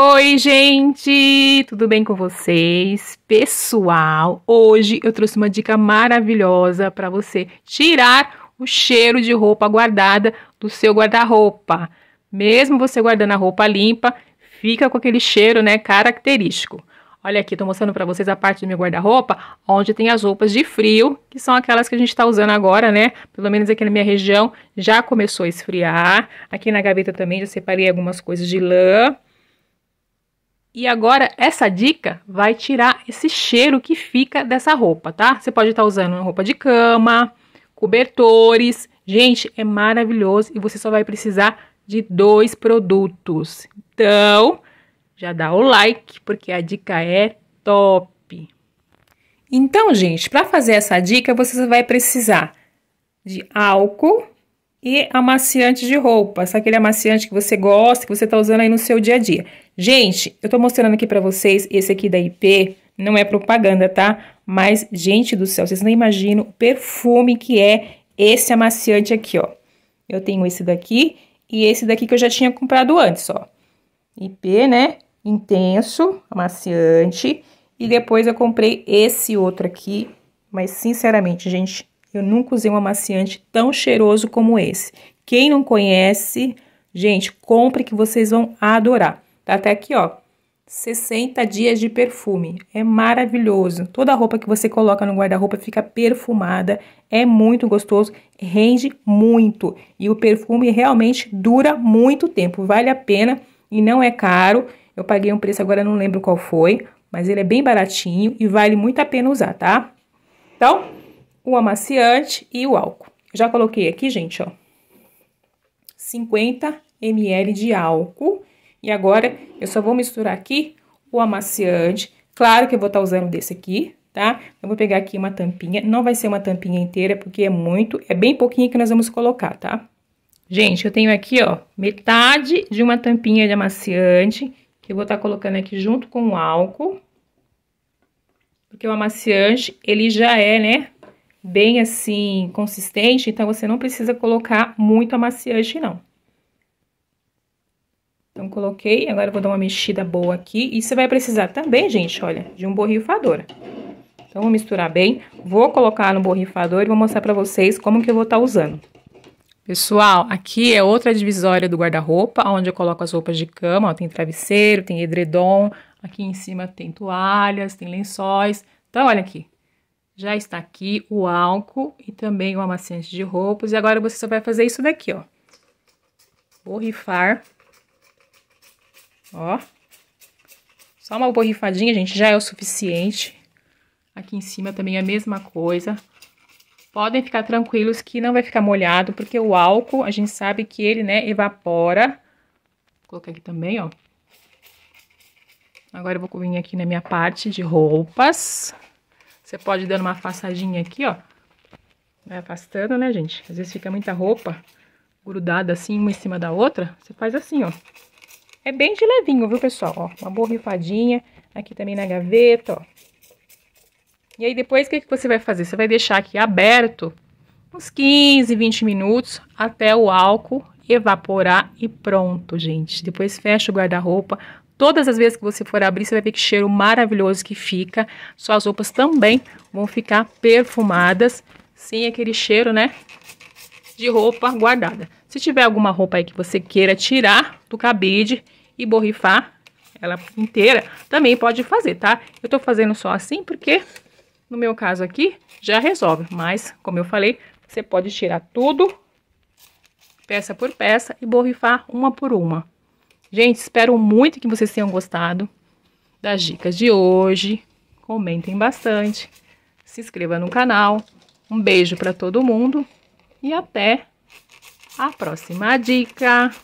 Oi, gente! Tudo bem com vocês? Pessoal, hoje eu trouxe uma dica maravilhosa para você tirar o cheiro de roupa guardada do seu guarda-roupa. Mesmo você guardando a roupa limpa, fica com aquele cheiro, né, característico. Olha aqui, estou mostrando para vocês a parte do meu guarda-roupa, onde tem as roupas de frio, que são aquelas que a gente está usando agora, né? Pelo menos aqui na minha região já começou a esfriar. Aqui na gaveta também já separei algumas coisas de lã. E agora essa dica vai tirar esse cheiro que fica dessa roupa, tá? Você pode estar tá usando roupa de cama, cobertores. Gente, é maravilhoso e você só vai precisar de dois produtos. Então, já dá o like porque a dica é top. Então, gente, para fazer essa dica, você vai precisar de álcool, e amaciante de roupa, sabe aquele amaciante que você gosta, que você tá usando aí no seu dia a dia. Gente, eu tô mostrando aqui para vocês esse aqui da IP, não é propaganda, tá? Mas, gente do céu, vocês nem imaginam o perfume que é esse amaciante aqui, ó. Eu tenho esse daqui e esse daqui que eu já tinha comprado antes, ó. IP, né? Intenso, amaciante. E depois eu comprei esse outro aqui, mas, sinceramente, gente, eu nunca usei um amaciante tão cheiroso como esse. Quem não conhece, gente, compre que vocês vão adorar. Tá até aqui, ó. 60 dias de perfume. É maravilhoso. Toda roupa que você coloca no guarda-roupa fica perfumada. É muito gostoso, rende muito. E o perfume realmente dura muito tempo. Vale a pena e não é caro. Eu paguei um preço, agora não lembro qual foi, mas ele é bem baratinho e vale muito a pena usar, tá? Então, o amaciante e o álcool. Já coloquei aqui, gente, ó, 50 ml de álcool. E agora, eu só vou misturar aqui o amaciante. Claro que eu vou estar tá usando desse aqui, tá? Eu vou pegar aqui uma tampinha. Não vai ser uma tampinha inteira, porque é muito, é bem pouquinho que nós vamos colocar, tá? Gente, eu tenho aqui, ó, metade de uma tampinha de amaciante, que eu vou estar tá colocando aqui junto com o álcool. Porque o amaciante, ele já é, né, bem assim consistente, então você não precisa colocar muito amaciante não. Então, coloquei, agora vou dar uma mexida boa aqui. E você vai precisar também, gente, olha, de um borrifador. Então, vou misturar bem, vou colocar no borrifador e vou mostrar pra vocês como que eu vou estar tá usando. Pessoal, aqui é outra divisória do guarda-roupa, onde eu coloco as roupas de cama, ó, tem travesseiro, tem edredom, aqui em cima tem toalhas, tem lençóis. Então, olha aqui, já está aqui o álcool e também o amaciante de roupas. E agora você só vai fazer isso daqui, ó. Borrifar. Ó. Só uma borrifadinha, gente, já é o suficiente. Aqui em cima também é a mesma coisa. Podem ficar tranquilos que não vai ficar molhado, porque o álcool, a gente sabe que ele, né, evapora. Vou colocar aqui também, ó. Agora eu vou vir aqui na minha parte de roupas. Você pode dando uma passadinha aqui, ó. Vai afastando, né, gente? Às vezes fica muita roupa grudada assim, uma em cima da outra. Você faz assim, ó. É bem de levinho, viu, pessoal? Ó, uma borrifadinha aqui também na gaveta, ó. E aí, depois, o que, que você vai fazer? Você vai deixar aqui aberto uns 15, 20 minutos até o álcool evaporar e pronto, gente. Depois fecha o guarda-roupa, Todas as vezes que você for abrir, você vai ver que cheiro maravilhoso que fica. Suas roupas também vão ficar perfumadas, sem aquele cheiro, né, de roupa guardada. Se tiver alguma roupa aí que você queira tirar do cabide e borrifar ela inteira, também pode fazer, tá? Eu tô fazendo só assim porque, no meu caso aqui, já resolve. Mas, como eu falei, você pode tirar tudo, peça por peça, e borrifar uma por uma. Gente, espero muito que vocês tenham gostado das dicas de hoje. Comentem bastante. Se inscreva no canal. Um beijo para todo mundo e até a próxima dica.